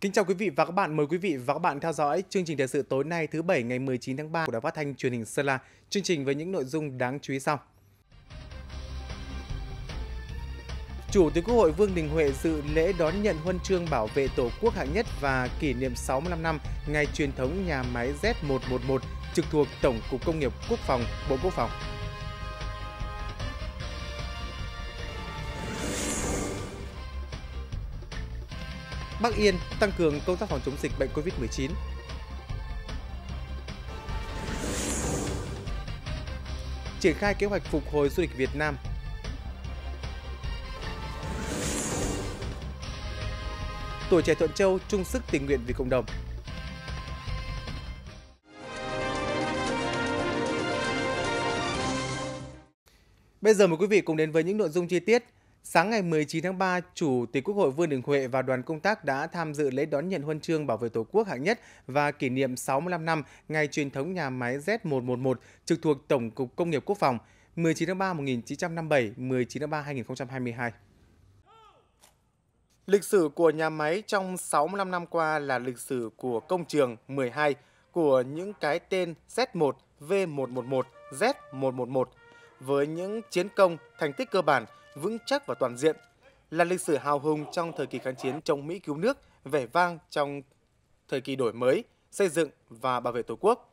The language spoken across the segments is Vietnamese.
Kính chào quý vị và các bạn, mời quý vị và các bạn theo dõi chương trình thời sự tối nay thứ bảy ngày 19 tháng 3 của Đài Phát thanh Truyền hình Sơn La. Chương trình với những nội dung đáng chú ý sau. Chủ tịch Quốc hội Vương Đình Huệ dự lễ đón nhận huân chương bảo vệ Tổ quốc hạng nhất và kỷ niệm 65 năm ngày truyền thống nhà máy Z111 trực thuộc Tổng cục Công nghiệp Quốc phòng, Bộ Quốc phòng. Bắc Yên tăng cường công tác phòng chống dịch bệnh COVID-19. Triển khai kế hoạch phục hồi du lịch Việt Nam Tuổi trẻ Thuận Châu chung sức tình nguyện vì cộng đồng. Bây giờ mời quý vị cùng đến với những nội dung chi tiết Sáng ngày 19 tháng 3, Chủ tịch Quốc hội Vương Đình Huệ và đoàn công tác đã tham dự lễ đón nhận huân chương bảo vệ Tổ quốc hạng nhất và kỷ niệm 65 năm ngày truyền thống nhà máy Z111 trực thuộc Tổng cục Công nghiệp Quốc phòng 19 tháng 3 1957, 19 tháng 3 2022. Lịch sử của nhà máy trong 65 năm qua là lịch sử của công trường 12 của những cái tên Z1, V111, Z111 với những chiến công, thành tích cơ bản vững chắc và toàn diện, là lịch sử hào hùng trong thời kỳ kháng chiến chống Mỹ cứu nước, vẻ vang trong thời kỳ đổi mới, xây dựng và bảo vệ Tổ quốc.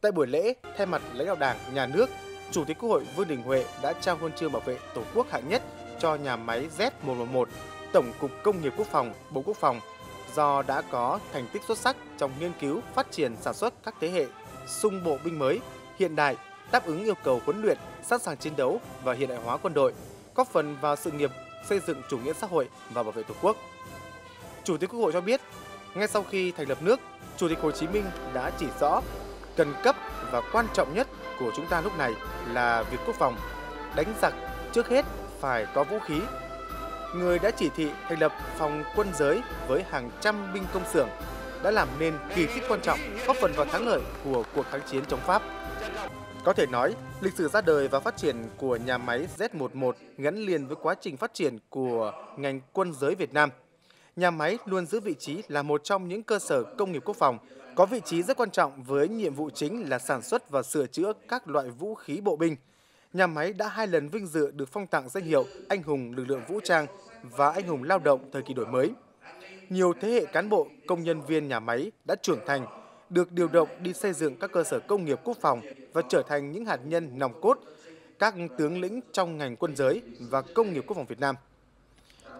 Tại buổi lễ, thay mặt lãnh đạo Đảng, Nhà nước, Chủ tịch Quốc hội Vương Đình Huệ đã trao huân chương bảo vệ Tổ quốc hạng nhất cho nhà máy Z111, Tổng cục Công nghiệp Quốc phòng, Bộ Quốc phòng do đã có thành tích xuất sắc trong nghiên cứu, phát triển sản xuất các thế hệ xung bộ binh mới, hiện đại, đáp ứng yêu cầu huấn luyện, sẵn sàng chiến đấu và hiện đại hóa quân đội góp phần vào sự nghiệp xây dựng chủ nghĩa xã hội và bảo vệ Tổ quốc. Chủ tịch Quốc hội cho biết, ngay sau khi thành lập nước, Chủ tịch Hồ Chí Minh đã chỉ rõ cần cấp và quan trọng nhất của chúng ta lúc này là việc quốc phòng. Đánh giặc trước hết phải có vũ khí. Người đã chỉ thị thành lập phòng quân giới với hàng trăm binh công xưởng đã làm nên kỳ tích quan trọng góp phần vào thắng lợi của cuộc kháng chiến chống Pháp. Có thể nói, lịch sử ra đời và phát triển của nhà máy Z11 gắn liền với quá trình phát triển của ngành quân giới Việt Nam. Nhà máy luôn giữ vị trí là một trong những cơ sở công nghiệp quốc phòng, có vị trí rất quan trọng với nhiệm vụ chính là sản xuất và sửa chữa các loại vũ khí bộ binh. Nhà máy đã hai lần vinh dự được phong tặng danh hiệu Anh hùng lực lượng vũ trang và Anh hùng lao động thời kỳ đổi mới. Nhiều thế hệ cán bộ, công nhân viên nhà máy đã trưởng thành, được điều động đi xây dựng các cơ sở công nghiệp quốc phòng và trở thành những hạt nhân nòng cốt các tướng lĩnh trong ngành quân giới và công nghiệp quốc phòng Việt Nam.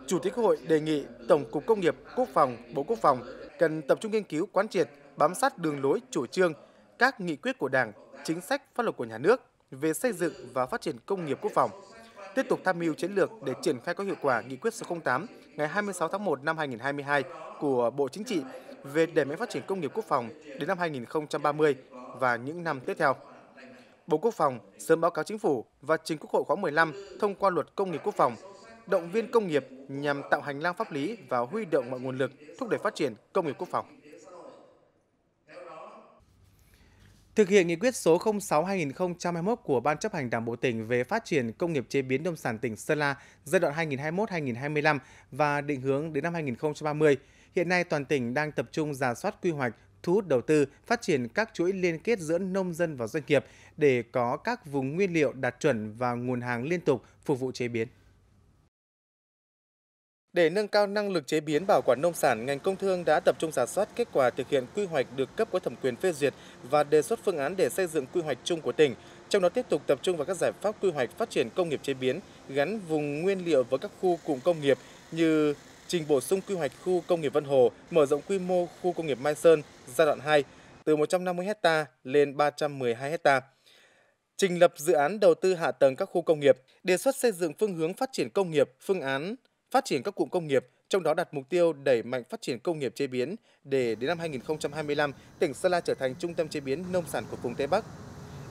Chủ tịch Quốc hội đề nghị Tổng cục Công nghiệp Quốc phòng Bộ Quốc phòng cần tập trung nghiên cứu quán triệt, bám sát đường lối chủ trương, các nghị quyết của Đảng, chính sách pháp luật của nhà nước về xây dựng và phát triển công nghiệp quốc phòng, tiếp tục tham mưu chiến lược để triển khai có hiệu quả nghị quyết số 08 ngày 26 tháng 1 năm 2022 của Bộ Chính trị về đẩy mạnh phát triển công nghiệp quốc phòng đến năm 2030 và những năm tiếp theo. Bộ Quốc phòng sớm báo cáo chính phủ và trình Quốc hội khóa 15 thông qua luật công nghiệp quốc phòng, động viên công nghiệp nhằm tạo hành lang pháp lý và huy động mọi nguồn lực thúc đẩy phát triển công nghiệp quốc phòng. Thực hiện nghị quyết số 06-2021 của Ban chấp hành Đảng Bộ tỉnh về phát triển công nghiệp chế biến nông sản tỉnh Sơn La giai đoạn 2021-2025 và định hướng đến năm 2030, hiện nay toàn tỉnh đang tập trung giả soát quy hoạch, thu hút đầu tư, phát triển các chuỗi liên kết giữa nông dân và doanh nghiệp để có các vùng nguyên liệu đạt chuẩn và nguồn hàng liên tục phục vụ chế biến. Để nâng cao năng lực chế biến bảo quản nông sản, ngành công thương đã tập trung giả soát kết quả thực hiện quy hoạch được cấp có thẩm quyền phê duyệt và đề xuất phương án để xây dựng quy hoạch chung của tỉnh. Trong đó tiếp tục tập trung vào các giải pháp quy hoạch phát triển công nghiệp chế biến, gắn vùng nguyên liệu với các khu cụm công nghiệp như trình bổ sung quy hoạch khu công nghiệp Vân Hồ, mở rộng quy mô khu công nghiệp Mai Sơn giai đoạn 2 từ 150 ha lên 312 ha trình lập dự án đầu tư hạ tầng các khu công nghiệp, đề xuất xây dựng phương hướng phát triển công nghiệp, phương án phát triển các cụm công nghiệp, trong đó đặt mục tiêu đẩy mạnh phát triển công nghiệp chế biến để đến năm 2025, tỉnh Sơn La trở thành trung tâm chế biến nông sản của vùng Tây Bắc.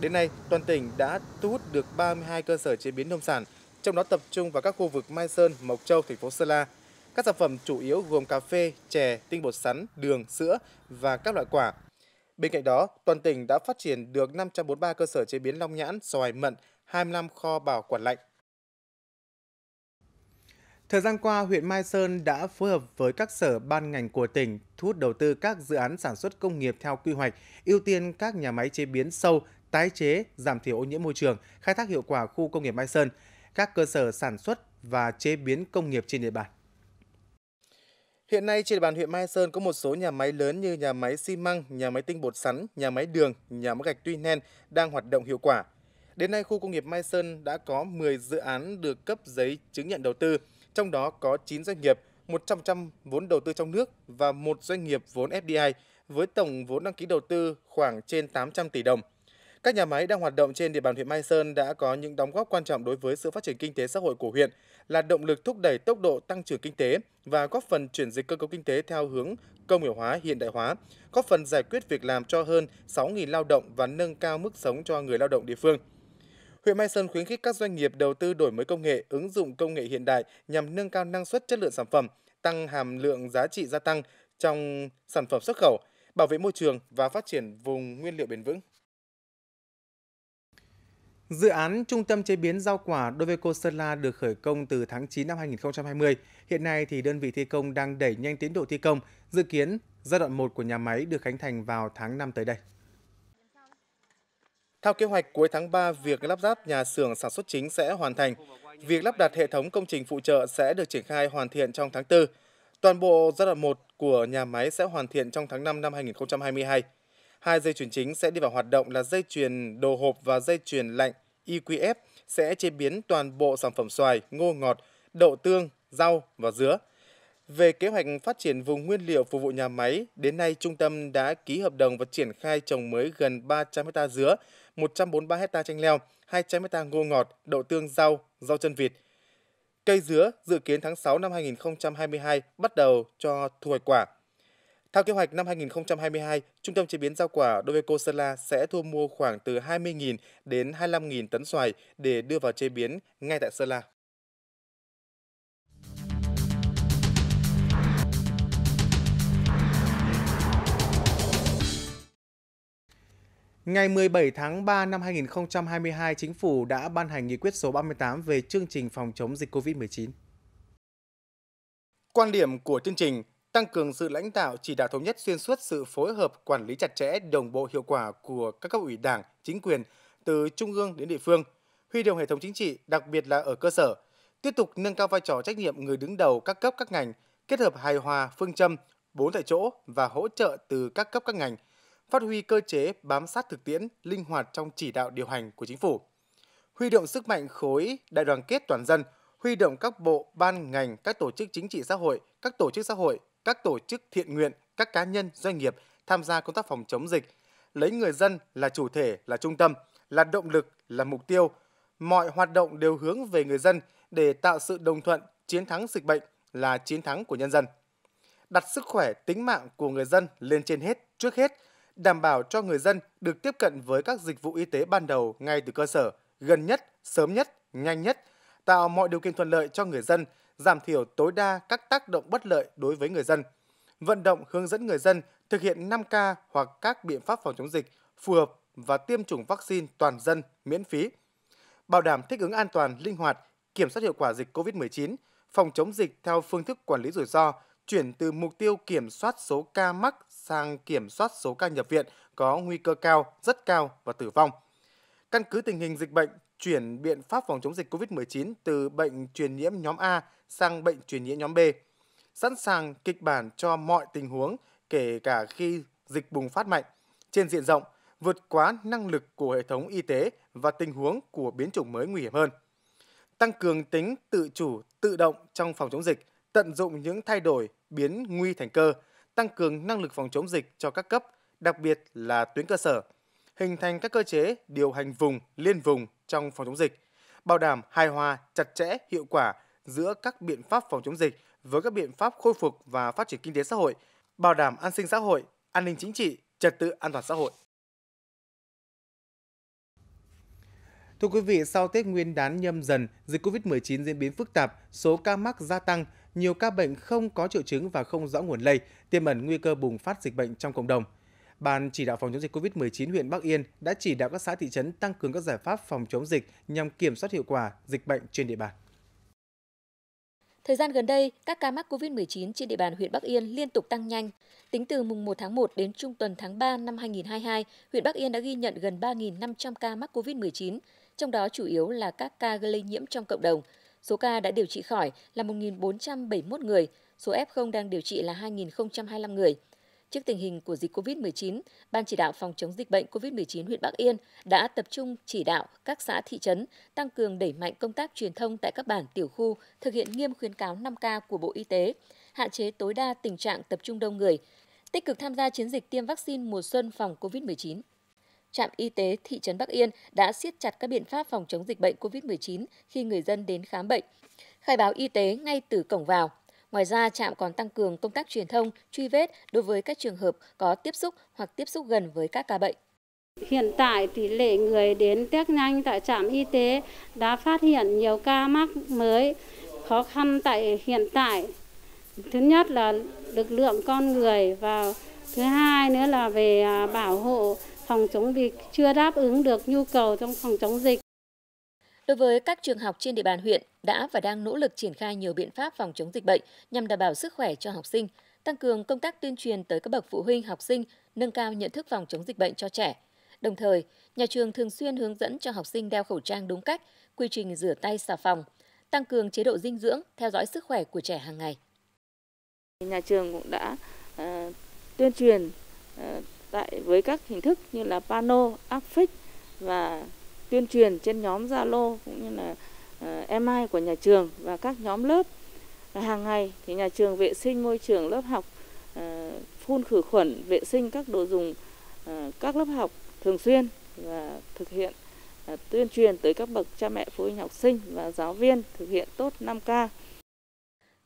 Đến nay, toàn tỉnh đã thu hút được 32 cơ sở chế biến nông sản, trong đó tập trung vào các khu vực Mai Sơn, Mộc Châu, thành phố Sơn La. Các sản phẩm chủ yếu gồm cà phê, chè, tinh bột sắn, đường, sữa và các loại quả. Bên cạnh đó, toàn tỉnh đã phát triển được 543 cơ sở chế biến long nhãn, xoài mận, 25 kho bảo quản lạnh. Thời gian qua, huyện Mai Sơn đã phối hợp với các sở ban ngành của tỉnh thu hút đầu tư các dự án sản xuất công nghiệp theo quy hoạch, ưu tiên các nhà máy chế biến sâu, tái chế, giảm thiểu ô nhiễm môi trường, khai thác hiệu quả khu công nghiệp Mai Sơn, các cơ sở sản xuất và chế biến công nghiệp trên địa bàn. Hiện nay trên địa bàn huyện Mai Sơn có một số nhà máy lớn như nhà máy xi măng, nhà máy tinh bột sắn, nhà máy đường, nhà máy gạch tuy nen đang hoạt động hiệu quả. Đến nay khu công nghiệp Mai Sơn đã có 10 dự án được cấp giấy chứng nhận đầu tư, trong đó có 9 doanh nghiệp, 100% vốn đầu tư trong nước và một doanh nghiệp vốn FDI với tổng vốn đăng ký đầu tư khoảng trên 800 tỷ đồng. Các nhà máy đang hoạt động trên địa bàn huyện Mai Sơn đã có những đóng góp quan trọng đối với sự phát triển kinh tế xã hội của huyện, là động lực thúc đẩy tốc độ tăng trưởng kinh tế và góp phần chuyển dịch cơ cấu kinh tế theo hướng công nghiệp hóa, hiện đại hóa, góp phần giải quyết việc làm cho hơn 6.000 lao động và nâng cao mức sống cho người lao động địa phương. Huyện Mai Sơn khuyến khích các doanh nghiệp đầu tư đổi mới công nghệ, ứng dụng công nghệ hiện đại nhằm nâng cao năng suất chất lượng sản phẩm, tăng hàm lượng giá trị gia tăng trong sản phẩm xuất khẩu, bảo vệ môi trường và phát triển vùng nguyên liệu bền vững. Dự án Trung tâm chế biến rau quả Doveco Sơn La được khởi công từ tháng 9 năm 2020. Hiện nay thì đơn vị thi công đang đẩy nhanh tiến độ thi công, dự kiến giai đoạn 1 của nhà máy được khánh thành vào tháng 5 tới đây. Theo kế hoạch, cuối tháng 3, việc lắp ráp nhà xưởng sản xuất chính sẽ hoàn thành. Việc lắp đặt hệ thống công trình phụ trợ sẽ được triển khai hoàn thiện trong tháng 4. Toàn bộ giai đoạn 1 của nhà máy sẽ hoàn thiện trong tháng 5 năm 2022. Hai dây chuyền chính sẽ đi vào hoạt động là dây chuyền đồ hộp và dây chuyền lạnh IQF e sẽ chế biến toàn bộ sản phẩm xoài, ngô ngọt, đậu tương, rau và dứa. Về kế hoạch phát triển vùng nguyên liệu phục vụ nhà máy, đến nay trung tâm đã ký hợp đồng và triển khai trồng mới gần 300 hecta dứa 143 hecta chanh leo, 200 hecta ngô ngọt, đậu tương rau, rau chân vịt. Cây dứa dự kiến tháng 6 năm 2022 bắt đầu cho thu hoạch quả. Theo kế hoạch năm 2022, Trung tâm chế biến rau quả Doveco Sơn La sẽ thu mua khoảng từ 20.000 đến 25.000 tấn xoài để đưa vào chế biến ngay tại Sơn La. Ngày 17 tháng 3 năm 2022, Chính phủ đã ban hành nghị quyết số 38 về chương trình phòng chống dịch COVID-19. Quan điểm của chương trình tăng cường sự lãnh đạo chỉ đạo thống nhất xuyên suốt sự phối hợp quản lý chặt chẽ đồng bộ hiệu quả của các cấp ủy đảng, chính quyền từ trung ương đến địa phương, huy động hệ thống chính trị, đặc biệt là ở cơ sở, tiếp tục nâng cao vai trò trách nhiệm người đứng đầu các cấp các ngành, kết hợp hài hòa phương châm bốn tại chỗ và hỗ trợ từ các cấp các ngành – phát huy cơ chế bám sát thực tiễn, linh hoạt trong chỉ đạo điều hành của chính phủ. Huy động sức mạnh khối đại đoàn kết toàn dân, huy động các bộ, ban ngành, các tổ chức chính trị xã hội, các tổ chức xã hội, các tổ chức thiện nguyện, các cá nhân, doanh nghiệp tham gia công tác phòng chống dịch, lấy người dân là chủ thể, là trung tâm, là động lực, là mục tiêu. Mọi hoạt động đều hướng về người dân để tạo sự đồng thuận, chiến thắng dịch bệnh là chiến thắng của nhân dân. Đặt sức khỏe, tính mạng của người dân lên trên hết, trước hết – đảm bảo cho người dân được tiếp cận với các dịch vụ y tế ban đầu ngay từ cơ sở, gần nhất, sớm nhất, nhanh nhất, tạo mọi điều kiện thuận lợi cho người dân, giảm thiểu tối đa các tác động bất lợi đối với người dân. Vận động hướng dẫn người dân thực hiện 5K hoặc các biện pháp phòng chống dịch phù hợp và tiêm chủng vaccine toàn dân miễn phí. Bảo đảm thích ứng an toàn, linh hoạt, kiểm soát hiệu quả dịch COVID-19, phòng chống dịch theo phương thức quản lý rủi ro, chuyển từ mục tiêu kiểm soát số ca mắc sang kiểm soát số ca nhập viện có nguy cơ cao, rất cao và tử vong. Căn cứ tình hình dịch bệnh, chuyển biện pháp phòng chống dịch COVID-19 từ bệnh truyền nhiễm nhóm A sang bệnh truyền nhiễm nhóm B. Sẵn sàng kịch bản cho mọi tình huống, kể cả khi dịch bùng phát mạnh trên diện rộng, vượt quá năng lực của hệ thống y tế và tình huống của biến chủng mới nguy hiểm hơn. Tăng cường tính tự chủ, tự động trong phòng chống dịch, tận dụng những thay đổi biến nguy thành cơ, tăng cường năng lực phòng chống dịch cho các cấp, đặc biệt là tuyến cơ sở, hình thành các cơ chế điều hành vùng, liên vùng trong phòng chống dịch, bảo đảm hài hòa, chặt chẽ, hiệu quả giữa các biện pháp phòng chống dịch với các biện pháp khôi phục và phát triển kinh tế xã hội, bảo đảm an sinh xã hội, an ninh chính trị, trật tự an toàn xã hội. Thưa quý vị, sau Tết Nguyên đán nhâm dần, dịch COVID-19 diễn biến phức tạp, số ca mắc gia tăng, nhiều ca bệnh không có triệu chứng và không rõ nguồn lây, tiềm ẩn nguy cơ bùng phát dịch bệnh trong cộng đồng. Ban chỉ đạo phòng chống dịch COVID-19 huyện Bắc Yên đã chỉ đạo các xã thị trấn tăng cường các giải pháp phòng chống dịch nhằm kiểm soát hiệu quả dịch bệnh trên địa bàn. Thời gian gần đây, các ca mắc COVID-19 trên địa bàn huyện Bắc Yên liên tục tăng nhanh. Tính từ mùng 1 tháng 1 đến trung tuần tháng 3 năm 2022, huyện Bắc Yên đã ghi nhận gần 3.500 ca mắc COVID-19, trong đó chủ yếu là các ca lây nhiễm trong cộng đồng – Số ca đã điều trị khỏi là 1.471 người, số F0 đang điều trị là 2.025 người. Trước tình hình của dịch COVID-19, Ban chỉ đạo phòng chống dịch bệnh COVID-19 huyện Bắc Yên đã tập trung chỉ đạo các xã thị trấn tăng cường đẩy mạnh công tác truyền thông tại các bản tiểu khu, thực hiện nghiêm khuyến cáo 5K của Bộ Y tế, hạn chế tối đa tình trạng tập trung đông người, tích cực tham gia chiến dịch tiêm vaccine mùa xuân phòng COVID-19 trạm y tế thị trấn Bắc Yên đã siết chặt các biện pháp phòng chống dịch bệnh COVID-19 khi người dân đến khám bệnh. Khai báo y tế ngay từ cổng vào. Ngoài ra, trạm còn tăng cường công tác truyền thông, truy vết đối với các trường hợp có tiếp xúc hoặc tiếp xúc gần với các ca bệnh. Hiện tại tỷ lệ người đến test nhanh tại trạm y tế đã phát hiện nhiều ca mắc mới. Khó khăn tại hiện tại thứ nhất là lực lượng con người và thứ hai nữa là về à, bảo hộ phòng chống dịch chưa đáp ứng được nhu cầu trong phòng chống dịch. Đối với các trường học trên địa bàn huyện đã và đang nỗ lực triển khai nhiều biện pháp phòng chống dịch bệnh nhằm đảm bảo sức khỏe cho học sinh, tăng cường công tác tuyên truyền tới các bậc phụ huynh học sinh, nâng cao nhận thức phòng chống dịch bệnh cho trẻ. Đồng thời, nhà trường thường xuyên hướng dẫn cho học sinh đeo khẩu trang đúng cách, quy trình rửa tay xà phòng, tăng cường chế độ dinh dưỡng, theo dõi sức khỏe của trẻ hàng ngày. Nhà trường cũng đã uh, tuyên truyền uh, tại với các hình thức như là pano, áp phích và tuyên truyền trên nhóm Zalo cũng như là email ờ, của nhà trường và các nhóm lớp. Hàng ngày thì nhà trường vệ sinh môi trường lớp học, ờ, phun khử khuẩn, vệ sinh các đồ dùng ờ, các lớp học thường xuyên và thực hiện tuyên truyền tới các bậc cha mẹ phụ huynh học sinh và giáo viên thực hiện tốt 5K.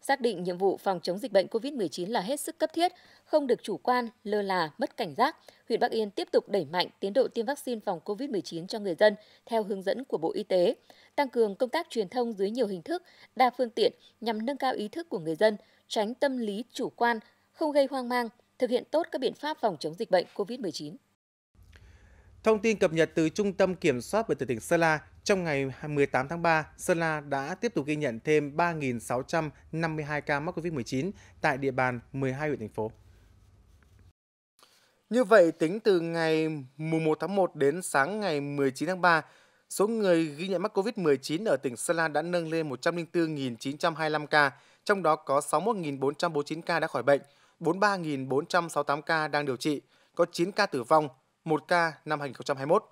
Xác định nhiệm vụ phòng chống dịch bệnh COVID-19 là hết sức cấp thiết, không được chủ quan, lơ là, mất cảnh giác, huyện Bắc Yên tiếp tục đẩy mạnh tiến độ tiêm vaccine phòng COVID-19 cho người dân theo hướng dẫn của Bộ Y tế, tăng cường công tác truyền thông dưới nhiều hình thức, đa phương tiện nhằm nâng cao ý thức của người dân, tránh tâm lý chủ quan, không gây hoang mang, thực hiện tốt các biện pháp phòng chống dịch bệnh COVID-19. Thông tin cập nhật từ Trung tâm Kiểm soát bệnh tật tỉnh Sơn La, trong ngày 18 tháng 3, Sơn La đã tiếp tục ghi nhận thêm 3.652 ca mắc COVID-19 tại địa bàn 12 huyện thành phố. Như vậy, tính từ ngày 1 tháng 1 đến sáng ngày 19 tháng 3, số người ghi nhận mắc COVID-19 ở tỉnh Sơn La đã nâng lên 104.925 ca, trong đó có 61.449 ca đã khỏi bệnh, 43.468 ca đang điều trị, có 9 ca tử vong, 1 ca năm 2021.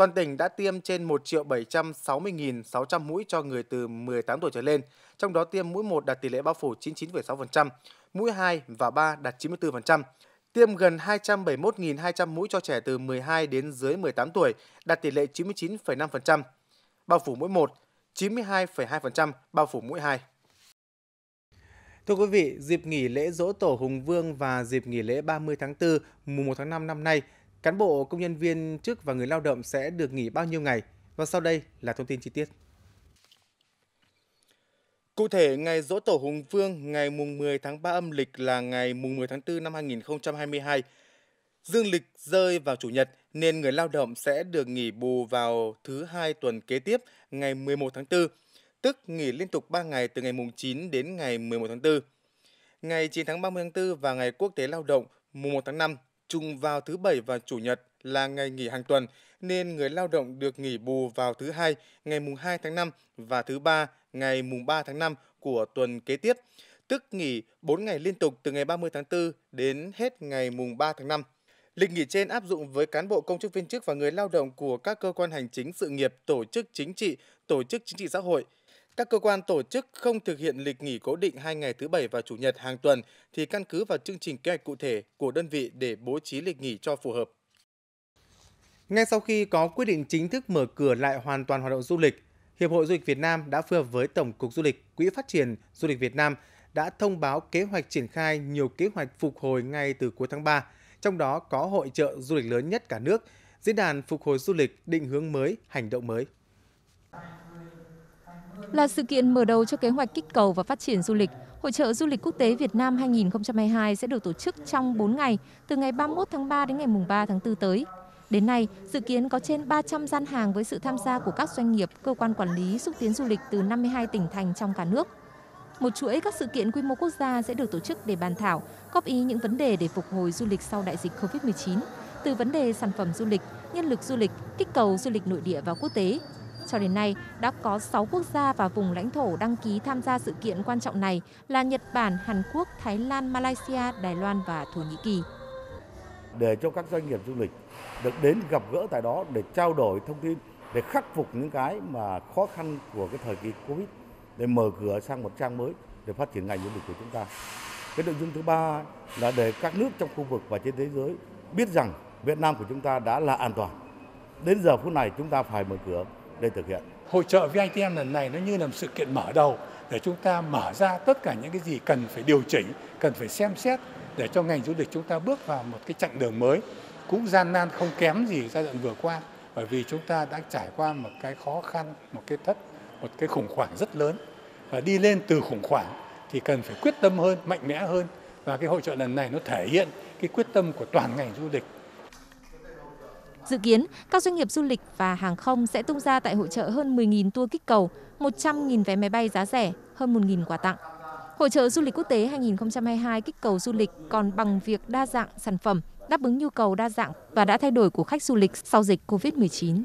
Toàn tỉnh đã tiêm trên 1 triệu 760.600 mũi cho người từ 18 tuổi trở lên, trong đó tiêm mũi 1 đạt tỷ lệ bao phủ 99,6%, mũi 2 và 3 đạt 94%, tiêm gần 271.200 mũi cho trẻ từ 12 đến dưới 18 tuổi, đạt tỷ lệ 99,5%, bao phủ mũi 1, 92,2% bao phủ mũi 2. Thưa quý vị, dịp nghỉ lễ Dỗ Tổ Hùng Vương và dịp nghỉ lễ 30 tháng 4, mùng 1 tháng 5 năm nay, Cán bộ, công nhân viên chức và người lao động sẽ được nghỉ bao nhiêu ngày? Và sau đây là thông tin chi tiết. Cụ thể, ngày dỗ tổ Hùng Vương ngày mùng 10 tháng 3 âm lịch là ngày mùng 10 tháng 4 năm 2022. Dương lịch rơi vào chủ nhật nên người lao động sẽ được nghỉ bù vào thứ hai tuần kế tiếp ngày 11 tháng 4, tức nghỉ liên tục 3 ngày từ ngày mùng 9 đến ngày 11 tháng 4. Ngày 9 tháng 30 tháng 4 và ngày quốc tế lao động mùng 1 tháng 5 trùng vào thứ Bảy và Chủ nhật là ngày nghỉ hàng tuần, nên người lao động được nghỉ bù vào thứ Hai ngày mùng 2 tháng 5 và thứ Ba ngày mùng 3 tháng 5 của tuần kế tiếp, tức nghỉ 4 ngày liên tục từ ngày 30 tháng 4 đến hết ngày mùng 3 tháng 5. Lịch nghỉ trên áp dụng với cán bộ công chức viên chức và người lao động của các cơ quan hành chính sự nghiệp, tổ chức chính trị, tổ chức chính trị xã hội – các cơ quan tổ chức không thực hiện lịch nghỉ cố định hai ngày thứ Bảy và Chủ nhật hàng tuần thì căn cứ vào chương trình kế hoạch cụ thể của đơn vị để bố trí lịch nghỉ cho phù hợp. Ngay sau khi có quyết định chính thức mở cửa lại hoàn toàn hoạt động du lịch, Hiệp hội Du lịch Việt Nam đã phối hợp với Tổng cục Du lịch, Quỹ phát triển Du lịch Việt Nam đã thông báo kế hoạch triển khai nhiều kế hoạch phục hồi ngay từ cuối tháng 3, trong đó có hội trợ du lịch lớn nhất cả nước, diễn đàn phục hồi du lịch định hướng mới, hành động mới. Là sự kiện mở đầu cho kế hoạch kích cầu và phát triển du lịch, Hội trợ Du lịch Quốc tế Việt Nam 2022 sẽ được tổ chức trong 4 ngày, từ ngày 31 tháng 3 đến ngày 3 tháng 4 tới. Đến nay, dự kiến có trên 300 gian hàng với sự tham gia của các doanh nghiệp, cơ quan quản lý xúc tiến du lịch từ 52 tỉnh thành trong cả nước. Một chuỗi các sự kiện quy mô quốc gia sẽ được tổ chức để bàn thảo, góp ý những vấn đề để phục hồi du lịch sau đại dịch COVID-19, từ vấn đề sản phẩm du lịch, nhân lực du lịch, kích cầu du lịch nội địa và quốc tế, cho đến nay, đã có 6 quốc gia và vùng lãnh thổ đăng ký tham gia sự kiện quan trọng này là Nhật Bản, Hàn Quốc, Thái Lan, Malaysia, Đài Loan và Thổ Nhĩ Kỳ. Để cho các doanh nghiệp du lịch được đến gặp gỡ tại đó để trao đổi thông tin, để khắc phục những cái mà khó khăn của cái thời kỳ Covid, để mở cửa sang một trang mới để phát triển ngành du lịch của chúng ta. Cái nội dung thứ ba là để các nước trong khu vực và trên thế giới biết rằng Việt Nam của chúng ta đã là an toàn. Đến giờ phút này chúng ta phải mở cửa lên thực hiện. Hội trợ VITM lần này nó như là một sự kiện mở đầu để chúng ta mở ra tất cả những cái gì cần phải điều chỉnh, cần phải xem xét để cho ngành du lịch chúng ta bước vào một cái chặng đường mới cũng gian nan không kém gì giai đoạn vừa qua bởi vì chúng ta đã trải qua một cái khó khăn, một cái thất, một cái khủng hoảng rất lớn và đi lên từ khủng hoảng thì cần phải quyết tâm hơn, mạnh mẽ hơn và cái hội trợ lần này nó thể hiện cái quyết tâm của toàn ngành du lịch Dự kiến, các doanh nghiệp du lịch và hàng không sẽ tung ra tại hội trợ hơn 10.000 tour kích cầu, 100.000 vé máy bay giá rẻ, hơn 1.000 quà tặng. Hội trợ du lịch quốc tế 2022 kích cầu du lịch còn bằng việc đa dạng sản phẩm, đáp ứng nhu cầu đa dạng và đã thay đổi của khách du lịch sau dịch COVID-19.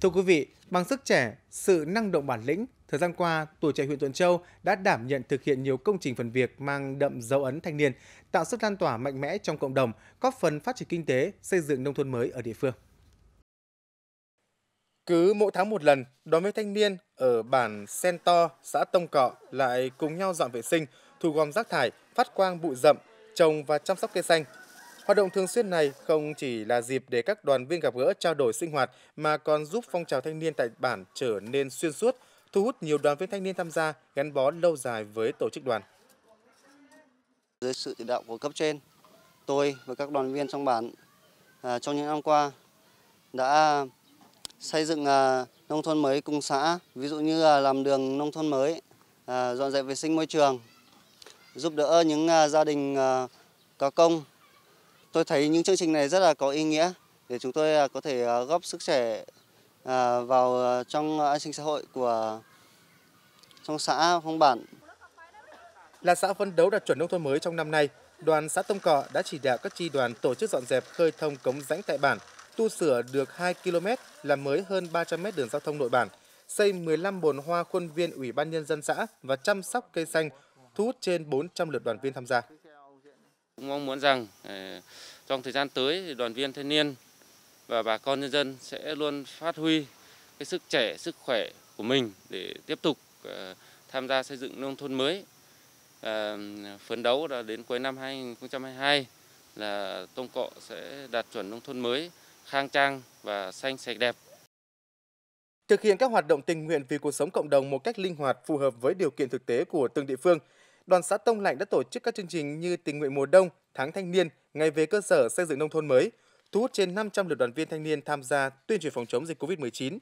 Thưa quý vị, bằng sức trẻ, sự năng động bản lĩnh, Thời gian qua, tuổi trẻ huyện Tuần Châu đã đảm nhận thực hiện nhiều công trình phần việc mang đậm dấu ấn thanh niên, tạo sức lan tỏa mạnh mẽ trong cộng đồng, góp phần phát triển kinh tế, xây dựng nông thôn mới ở địa phương. Cứ mỗi tháng một lần, đoàn viên thanh niên ở bản Sen To, xã Tông Cọ lại cùng nhau dọn vệ sinh, thu gom rác thải, phát quang bụi rậm, trồng và chăm sóc cây xanh. Hoạt động thường xuyên này không chỉ là dịp để các đoàn viên gặp gỡ trao đổi sinh hoạt mà còn giúp phong trào thanh niên tại bản trở nên xuyên suốt, thu hút nhiều đoàn viên thanh niên tham gia gắn bó lâu dài với tổ chức đoàn. Dưới sự chỉ đạo của cấp trên, tôi và các đoàn viên trong bản à, trong những năm qua đã xây dựng à, nông thôn mới cùng xã, ví dụ như là làm đường nông thôn mới, à, dọn dẹp vệ sinh môi trường, giúp đỡ những à, gia đình à, có công. Tôi thấy những chương trình này rất là có ý nghĩa để chúng tôi à, có thể à, góp sức trẻ À, vào à, trong à, an sinh xã hội của trong xã phong bản. Là xã phấn đấu đạt chuẩn nông thôn mới trong năm nay, đoàn xã Tông Cọ đã chỉ đạo các chi đoàn tổ chức dọn dẹp khơi thông cống rãnh tại bản, tu sửa được 2 km, làm mới hơn 300 m đường giao thông nội bản, xây 15 bồn hoa khuôn viên Ủy ban Nhân dân xã và chăm sóc cây xanh, thu hút trên 400 lượt đoàn viên tham gia. Mong muốn rằng trong thời gian tới đoàn viên thanh niên và bà con nhân dân sẽ luôn phát huy cái sức trẻ, sức khỏe của mình để tiếp tục ờ, tham gia xây dựng nông thôn mới. Ờ, phấn đấu là đến cuối năm 2022 là Tông Cọ sẽ đạt chuẩn nông thôn mới khang trang và xanh sạch đẹp. Thực hiện các hoạt động tình nguyện vì cuộc sống cộng đồng một cách linh hoạt phù hợp với điều kiện thực tế của từng địa phương, đoàn xã Tông Lạnh đã tổ chức các chương trình như tình nguyện mùa đông, tháng thanh niên, ngày về cơ sở xây dựng nông thôn mới – thu hút trên 500 lượt đoàn viên thanh niên tham gia tuyên truyền phòng chống dịch COVID-19,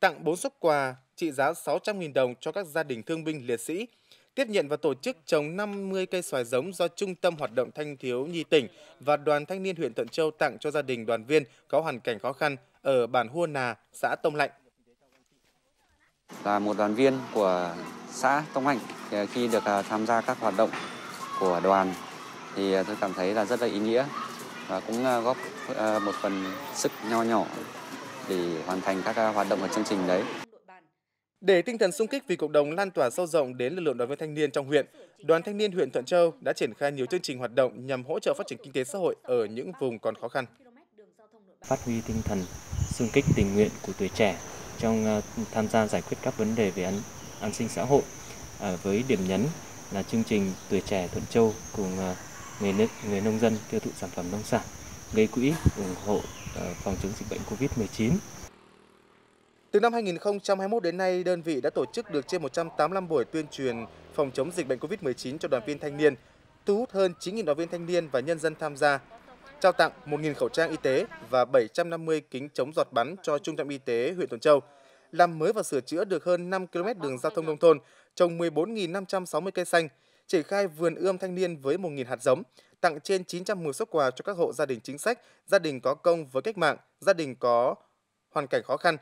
tặng 4 xuất quà trị giá 600.000 đồng cho các gia đình thương binh liệt sĩ, tiếp nhận và tổ chức trồng 50 cây xoài giống do Trung tâm Hoạt động Thanh thiếu Nhi tỉnh và Đoàn Thanh niên huyện Thuận Châu tặng cho gia đình đoàn viên có hoàn cảnh khó khăn ở bản Hua Nà, xã Tông Lạnh. Là một đoàn viên của xã Tông Lạnh, khi được à, tham gia các hoạt động của đoàn thì à, tôi cảm thấy là rất là ý nghĩa và cũng à, góp à, một phần sức nho nhỏ để hoàn thành các à, hoạt động của chương trình đấy. Để tinh thần sung kích vì cộng đồng lan tỏa sâu rộng đến lực lượng đoàn viên thanh niên trong huyện, Đoàn Thanh niên huyện Thuận Châu đã triển khai nhiều chương trình hoạt động nhằm hỗ trợ phát triển kinh tế xã hội ở những vùng còn khó khăn. Phát huy tinh thần sung kích tình nguyện của tuổi trẻ trong tham gia giải quyết các vấn đề về an, an sinh xã hội với điểm nhấn là chương trình tuổi trẻ Thuận Châu cùng người, người nông dân tiêu thụ sản phẩm nông sản, gây quỹ ủng hộ ờ, phòng chống dịch bệnh COVID-19. Từ năm 2021 đến nay, đơn vị đã tổ chức được trên 185 buổi tuyên truyền phòng chống dịch bệnh COVID-19 cho đoàn viên thanh niên, thu hút hơn 9.000 đoàn viên thanh niên và nhân dân tham gia, trao tặng 1.000 khẩu trang y tế và 750 kính chống giọt bắn cho Trung tâm Y tế huyện Tuần Châu, làm mới và sửa chữa được hơn 5 km đường giao thông nông thôn, trồng 14.560 cây xanh, triển khai vườn ươm thanh niên với 1.000 hạt giống, tặng trên 910 xuất quà cho các hộ gia đình chính sách, gia đình có công với cách mạng, gia đình có hoàn cảnh khó khăn,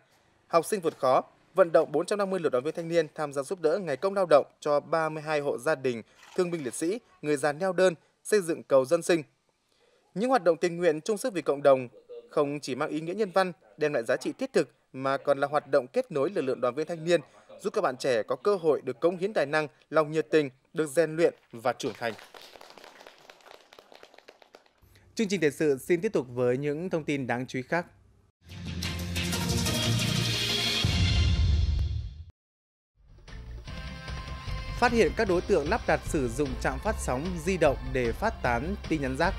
học sinh vượt khó, vận động 450 lượt đoàn viên thanh niên tham gia giúp đỡ ngày công lao động cho 32 hộ gia đình, thương binh liệt sĩ, người già neo đơn, xây dựng cầu dân sinh. Những hoạt động tình nguyện chung sức vì cộng đồng không chỉ mang ý nghĩa nhân văn, đem lại giá trị thiết thực mà còn là hoạt động kết nối lực lượng đoàn viên thanh niên giúp các bạn trẻ có cơ hội được cống hiến tài năng, lòng nhiệt tình, được rèn luyện và trưởng thành. Chương trình thời sự xin tiếp tục với những thông tin đáng chú ý khác. Phát hiện các đối tượng lắp đặt sử dụng trạm phát sóng di động để phát tán tin nhắn rác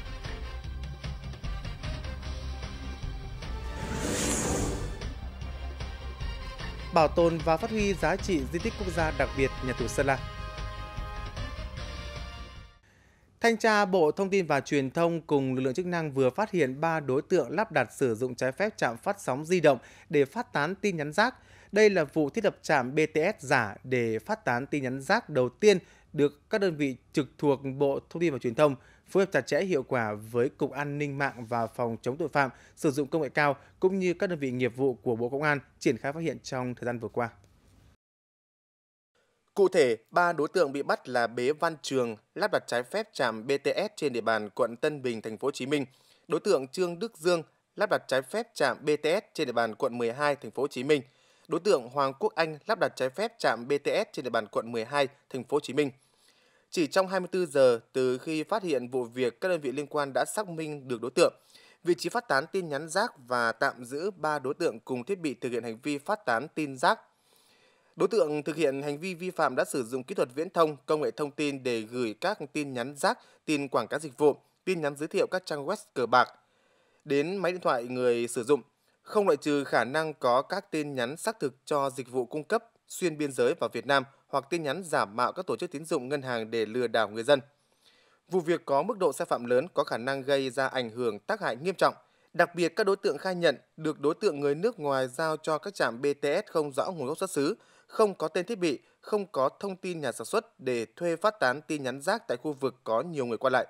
bảo tồn và phát huy giá trị di tích quốc gia đặc biệt nhà tù Sơn La. Thanh tra Bộ Thông tin và Truyền thông cùng lực lượng chức năng vừa phát hiện 3 đối tượng lắp đặt sử dụng trái phép trạm phát sóng di động để phát tán tin nhắn rác. Đây là vụ thiết lập trạm BTS giả để phát tán tin nhắn rác đầu tiên được các đơn vị trực thuộc Bộ Thông tin và Truyền thông phối hợp chặt chẽ hiệu quả với Cục An ninh mạng và Phòng chống tội phạm sử dụng công nghệ cao cũng như các đơn vị nghiệp vụ của Bộ Công an triển khai phát hiện trong thời gian vừa qua. Cụ thể, ba đối tượng bị bắt là Bế Văn Trường lắp đặt trái phép trạm BTS trên địa bàn quận Tân Bình, thành phố Hồ Chí Minh. Đối tượng Trương Đức Dương lắp đặt trái phép trạm BTS trên địa bàn quận 12, thành phố Hồ Chí Minh. Đối tượng Hoàng Quốc Anh lắp đặt trái phép trạm BTS trên địa bàn quận 12, thành phố Hồ Chí Minh. Chỉ trong 24 giờ từ khi phát hiện vụ việc, các đơn vị liên quan đã xác minh được đối tượng. Vị trí phát tán tin nhắn rác và tạm giữ 3 đối tượng cùng thiết bị thực hiện hành vi phát tán tin rác. Đối tượng thực hiện hành vi vi phạm đã sử dụng kỹ thuật viễn thông, công nghệ thông tin để gửi các tin nhắn rác, tin quảng cáo dịch vụ, tin nhắn giới thiệu các trang web cờ bạc đến máy điện thoại người sử dụng. Không loại trừ khả năng có các tin nhắn xác thực cho dịch vụ cung cấp xuyên biên giới vào Việt Nam – hoặc tin nhắn giả mạo các tổ chức tín dụng ngân hàng để lừa đảo người dân. Vụ việc có mức độ sai phạm lớn có khả năng gây ra ảnh hưởng tác hại nghiêm trọng. Đặc biệt các đối tượng khai nhận được đối tượng người nước ngoài giao cho các trạm BTS không rõ nguồn gốc xuất xứ, không có tên thiết bị, không có thông tin nhà sản xuất để thuê phát tán tin nhắn rác tại khu vực có nhiều người qua lại.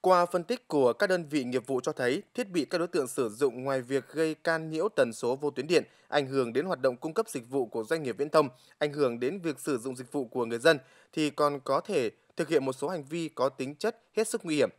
Qua phân tích của các đơn vị nghiệp vụ cho thấy, thiết bị các đối tượng sử dụng ngoài việc gây can nhiễu tần số vô tuyến điện, ảnh hưởng đến hoạt động cung cấp dịch vụ của doanh nghiệp viễn thông, ảnh hưởng đến việc sử dụng dịch vụ của người dân, thì còn có thể thực hiện một số hành vi có tính chất hết sức nguy hiểm.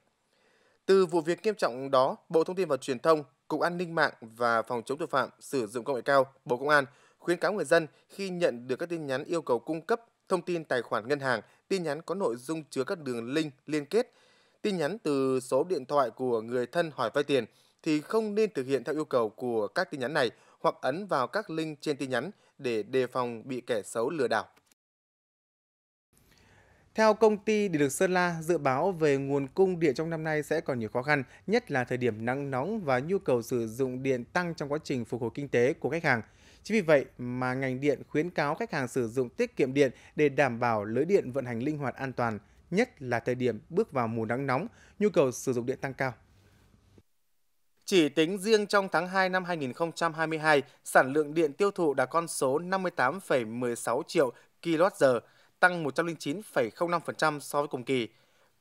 Từ vụ việc nghiêm trọng đó, Bộ Thông tin và Truyền thông, Cục An ninh mạng và Phòng chống tội phạm sử dụng công nghệ cao, Bộ Công an khuyến cáo người dân khi nhận được các tin nhắn yêu cầu cung cấp thông tin tài khoản ngân hàng, tin nhắn có nội dung chứa các đường link liên kết tin nhắn từ số điện thoại của người thân hỏi vay tiền thì không nên thực hiện theo yêu cầu của các tin nhắn này hoặc ấn vào các link trên tin nhắn để đề phòng bị kẻ xấu lừa đảo. Theo công ty Điện lực Sơn La, dự báo về nguồn cung điện trong năm nay sẽ còn nhiều khó khăn, nhất là thời điểm nắng nóng và nhu cầu sử dụng điện tăng trong quá trình phục hồi kinh tế của khách hàng. Chính vì vậy mà ngành điện khuyến cáo khách hàng sử dụng tiết kiệm điện để đảm bảo lưới điện vận hành linh hoạt an toàn, nhất là thời điểm bước vào mùa nắng nóng, nhu cầu sử dụng điện tăng cao. Chỉ tính riêng trong tháng 2 năm 2022, sản lượng điện tiêu thụ đạt con số 58,16 triệu kWh, tăng 109,05% so với cùng kỳ.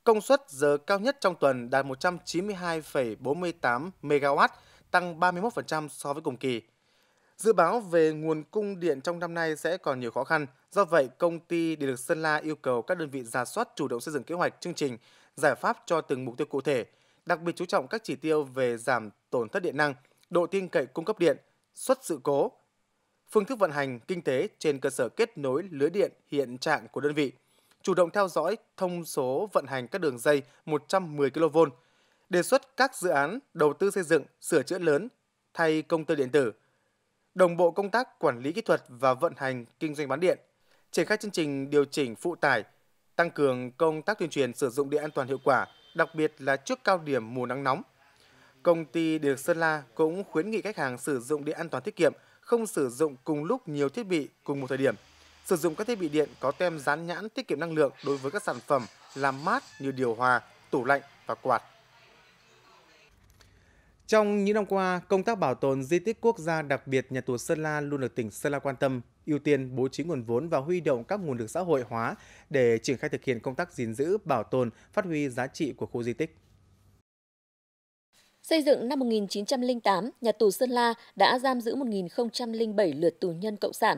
Công suất giờ cao nhất trong tuần đạt 192,48 MW, tăng 31% so với cùng kỳ. Dự báo về nguồn cung điện trong năm nay sẽ còn nhiều khó khăn, do vậy công ty Điện lực Sơn La yêu cầu các đơn vị giả soát chủ động xây dựng kế hoạch chương trình, giải pháp cho từng mục tiêu cụ thể, đặc biệt chú trọng các chỉ tiêu về giảm tổn thất điện năng, độ tin cậy cung cấp điện, xuất sự cố, phương thức vận hành kinh tế trên cơ sở kết nối lưới điện hiện trạng của đơn vị, chủ động theo dõi thông số vận hành các đường dây 110 kV, đề xuất các dự án đầu tư xây dựng, sửa chữa lớn, thay công tơ điện tử – đồng bộ công tác quản lý kỹ thuật và vận hành kinh doanh bán điện, triển khai chương trình điều chỉnh phụ tải, tăng cường công tác tuyên truyền sử dụng điện an toàn hiệu quả, đặc biệt là trước cao điểm mùa nắng nóng. Công ty Điện lực Sơn La cũng khuyến nghị khách hàng sử dụng điện an toàn tiết kiệm, không sử dụng cùng lúc nhiều thiết bị cùng một thời điểm. Sử dụng các thiết bị điện có tem dán nhãn tiết kiệm năng lượng đối với các sản phẩm làm mát như điều hòa, tủ lạnh và quạt. Trong những năm qua, công tác bảo tồn di tích quốc gia đặc biệt nhà tù Sơn La luôn được tỉnh Sơn La quan tâm, ưu tiên bố trí nguồn vốn và huy động các nguồn lực xã hội hóa để triển khai thực hiện công tác gìn giữ, bảo tồn, phát huy giá trị của khu di tích. Xây dựng năm 1908, nhà tù Sơn La đã giam giữ 1007 lượt tù nhân cộng sản.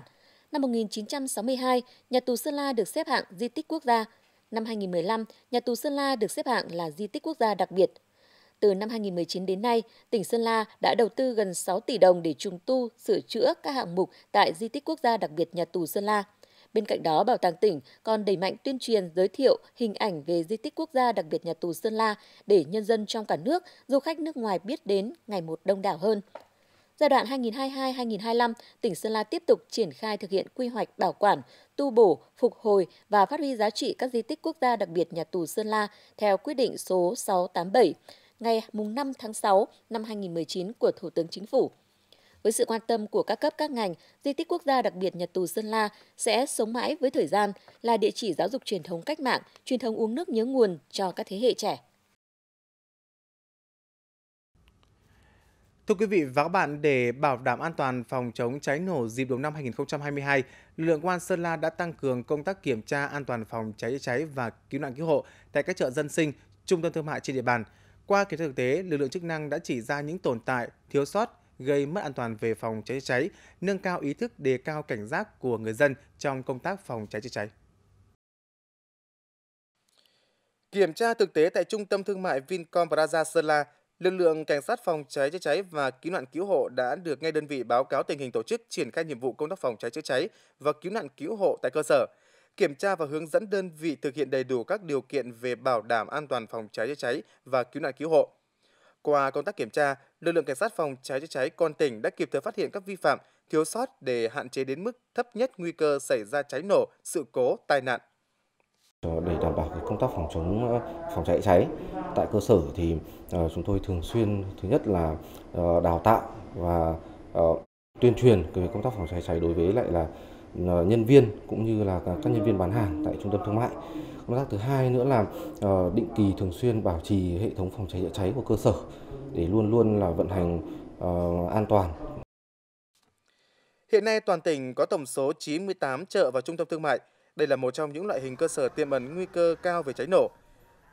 Năm 1962, nhà tù Sơn La được xếp hạng di tích quốc gia. Năm 2015, nhà tù Sơn La được xếp hạng là di tích quốc gia đặc biệt từ năm 2019 đến nay, tỉnh Sơn La đã đầu tư gần 6 tỷ đồng để trùng tu, sửa chữa các hạng mục tại di tích quốc gia đặc biệt nhà tù Sơn La. Bên cạnh đó, Bảo tàng tỉnh còn đẩy mạnh tuyên truyền, giới thiệu hình ảnh về di tích quốc gia đặc biệt nhà tù Sơn La để nhân dân trong cả nước, du khách nước ngoài biết đến ngày một đông đảo hơn. Giai đoạn 2022-2025, tỉnh Sơn La tiếp tục triển khai thực hiện quy hoạch bảo quản, tu bổ, phục hồi và phát huy giá trị các di tích quốc gia đặc biệt nhà tù Sơn La theo quyết định số 687 ngày 5 tháng 6 năm 2019 của Thủ tướng Chính phủ. Với sự quan tâm của các cấp các ngành, di tích quốc gia đặc biệt nhà Tù Sơn La sẽ sống mãi với thời gian là địa chỉ giáo dục truyền thống cách mạng, truyền thống uống nước nhớ nguồn cho các thế hệ trẻ. Thưa quý vị và các bạn, để bảo đảm an toàn phòng chống cháy nổ dịp đầu năm 2022, lực lượng Quan Sơn La đã tăng cường công tác kiểm tra an toàn phòng cháy cháy và cứu nạn cứu hộ tại các chợ dân sinh, trung tâm thương mại trên địa bàn – qua kiểm tra thực tế, lực lượng chức năng đã chỉ ra những tồn tại, thiếu sót gây mất an toàn về phòng cháy chữa cháy, nâng cao ý thức đề cao cảnh giác của người dân trong công tác phòng cháy chữa cháy. Kiểm tra thực tế tại trung tâm thương mại Vincom Plaza Sơn La, lực lượng cảnh sát phòng cháy chữa cháy và cứu nạn cứu hộ đã được nghe đơn vị báo cáo tình hình tổ chức triển khai nhiệm vụ công tác phòng cháy chữa cháy và cứu nạn cứu hộ tại cơ sở kiểm tra và hướng dẫn đơn vị thực hiện đầy đủ các điều kiện về bảo đảm an toàn phòng cháy chữa cháy và cứu nạn cứu hộ. Qua công tác kiểm tra, lực lượng cảnh sát phòng cháy chữa cháy con tỉnh đã kịp thời phát hiện các vi phạm, thiếu sót để hạn chế đến mức thấp nhất nguy cơ xảy ra cháy nổ, sự cố, tai nạn ờ, để đảm bảo công tác phòng chống ờ, phòng cháy cháy tại cơ sở thì ờ, chúng tôi thường xuyên thứ nhất là đào tạo và tuyên truyền về công tác phòng cháy cháy đối với lại là Ờ, nhân viên cũng như là các nhân viên bán hàng tại trung tâm thương mại. Công tác thứ hai nữa là ờ, định kỳ thường xuyên bảo trì hệ thống phòng cháy chữa cháy của cơ sở để luôn luôn là vận hành ờ, an toàn. Hiện nay toàn tỉnh có tổng số 98 chợ và trung tâm thương mại. Đây là một trong những loại hình cơ sở tiềm ẩn nguy cơ cao về cháy nổ.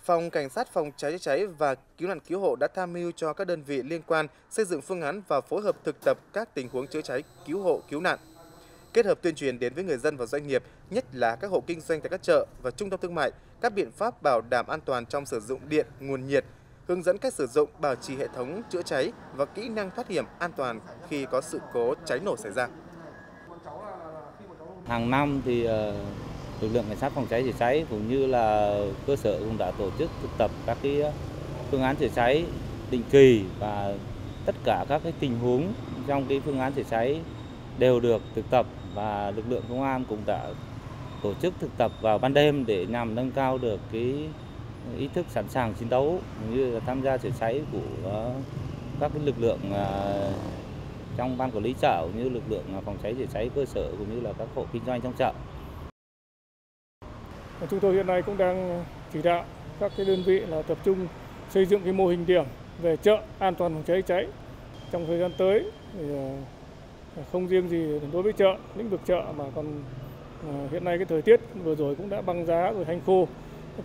Phòng Cảnh sát phòng cháy chữa cháy và cứu nạn cứu hộ đã tham mưu cho các đơn vị liên quan xây dựng phương án và phối hợp thực tập các tình huống chữa cháy, cứu hộ, cứu nạn kết hợp tuyên truyền đến với người dân và doanh nghiệp, nhất là các hộ kinh doanh tại các chợ và trung tâm thương mại, các biện pháp bảo đảm an toàn trong sử dụng điện, nguồn nhiệt, hướng dẫn cách sử dụng, bảo trì hệ thống chữa cháy và kỹ năng thoát hiểm an toàn khi có sự cố cháy nổ xảy ra. Hàng năm thì ờ, lực lượng cảnh sát phòng cháy chữa cháy cũng như là cơ sở cũng đã tổ chức thực tập các cái ờ, phương án chữa cháy định kỳ và tất cả các cái tình huống trong cái phương án chữa cháy đều được thực tập và lực lượng công an cũng đã tổ chức thực tập vào ban đêm để nhằm nâng cao được cái ý thức sẵn sàng chiến đấu như là tham gia chữa cháy của các cái lực lượng à, trong ban quản lý chợ cũng như lực lượng à, phòng cháy chữa cháy cơ sở cũng như là các hộ kinh doanh trong chợ. Chúng tôi hiện nay cũng đang chỉ đạo các cái đơn vị là tập trung xây dựng cái mô hình điểm về chợ an toàn phòng cháy cháy trong thời gian tới thì không riêng gì đối với chợ lĩnh vực chợ mà còn ờ, hiện nay cái thời tiết vừa rồi cũng đã băng giá rồi hanh khô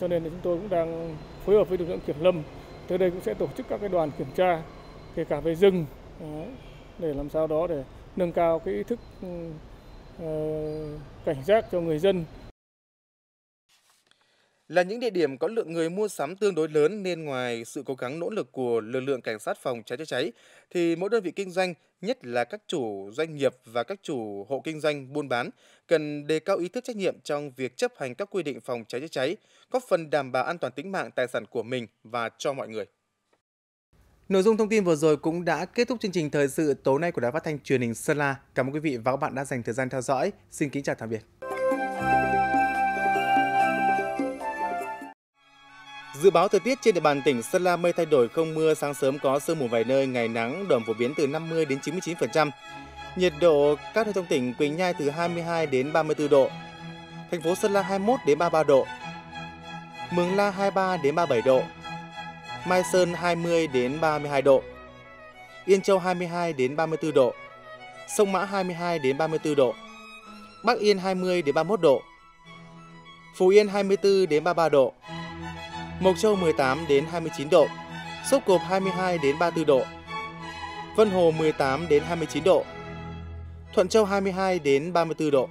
cho nên là chúng tôi cũng đang phối hợp với lực lượng kiểm lâm tới đây cũng sẽ tổ chức các cái đoàn kiểm tra kể cả về rừng ờ, để làm sao đó để nâng cao cái ý thức ừ, ờ, cảnh giác cho người dân là những địa điểm có lượng người mua sắm tương đối lớn nên ngoài sự cố gắng nỗ lực của lực lượng cảnh sát phòng cháy chữa cháy thì mỗi đơn vị kinh doanh, nhất là các chủ doanh nghiệp và các chủ hộ kinh doanh buôn bán cần đề cao ý thức trách nhiệm trong việc chấp hành các quy định phòng cháy chữa cháy, góp phần đảm bảo an toàn tính mạng tài sản của mình và cho mọi người. Nội dung thông tin vừa rồi cũng đã kết thúc chương trình thời sự tối nay của Đài Phát thanh Truyền hình Sơn La. Cảm ơn quý vị và các bạn đã dành thời gian theo dõi. Xin kính chào tạm biệt. Dự báo thời tiết trên địa bàn tỉnh Sơn La mây thay đổi không mưa, sáng sớm có sương mù vài nơi, ngày nắng, độ phổ biến từ 50 đến 99%. Nhiệt độ các nơi trong tỉnh Quỳnh Nhai từ 22 đến 34 độ. Thành phố Sơn La 21 đến 33 độ. Mường La 23 đến 37 độ. Mai Sơn 20 đến 32 độ. Yên Châu 22 đến 34 độ. Sông Mã 22 đến 34 độ. Bắc Yên 20 đến 31 độ. Phú Yên 24 đến 33 độ. Mộc Châu 18 đến 29 độ, Sốc Cộp 22 đến 34 độ, Vân Hồ 18 đến 29 độ, Thuận Châu 22 đến 34 độ.